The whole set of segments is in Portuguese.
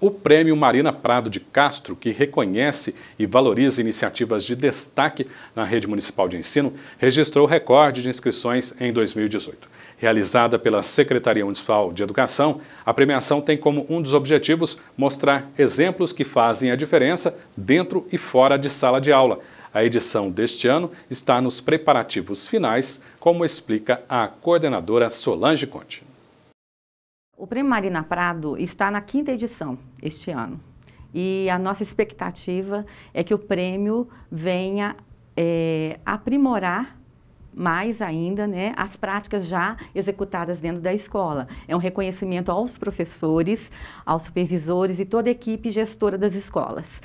o Prêmio Marina Prado de Castro, que reconhece e valoriza iniciativas de destaque na rede municipal de ensino, registrou recorde de inscrições em 2018. Realizada pela Secretaria Municipal de Educação, a premiação tem como um dos objetivos mostrar exemplos que fazem a diferença dentro e fora de sala de aula. A edição deste ano está nos preparativos finais, como explica a coordenadora Solange Conte. O Prêmio Marina Prado está na quinta edição este ano. E a nossa expectativa é que o prêmio venha é, aprimorar mais ainda né, as práticas já executadas dentro da escola. É um reconhecimento aos professores, aos supervisores e toda a equipe gestora das escolas.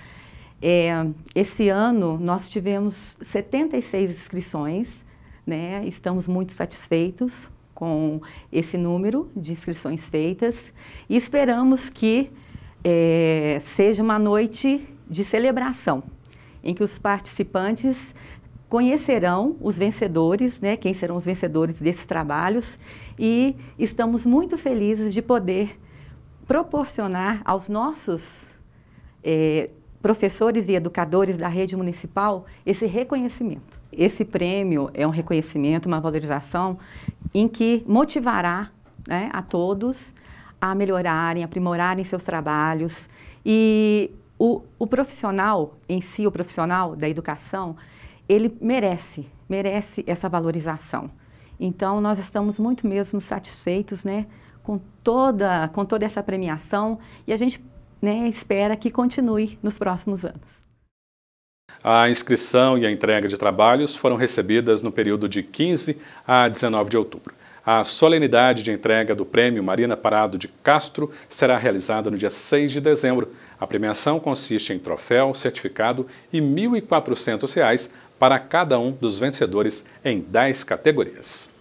É, esse ano nós tivemos 76 inscrições, né, estamos muito satisfeitos com esse número de inscrições feitas e esperamos que é, seja uma noite de celebração, em que os participantes conhecerão os vencedores, né, quem serão os vencedores desses trabalhos e estamos muito felizes de poder proporcionar aos nossos é, professores e educadores da rede municipal esse reconhecimento. Esse prêmio é um reconhecimento, uma valorização em que motivará né, a todos a melhorarem, aprimorarem seus trabalhos. E o, o profissional em si, o profissional da educação, ele merece, merece essa valorização. Então, nós estamos muito mesmo satisfeitos né, com, toda, com toda essa premiação e a gente né, espera que continue nos próximos anos. A inscrição e a entrega de trabalhos foram recebidas no período de 15 a 19 de outubro. A solenidade de entrega do Prêmio Marina Parado de Castro será realizada no dia 6 de dezembro. A premiação consiste em troféu, certificado e R$ 1.400 para cada um dos vencedores em 10 categorias.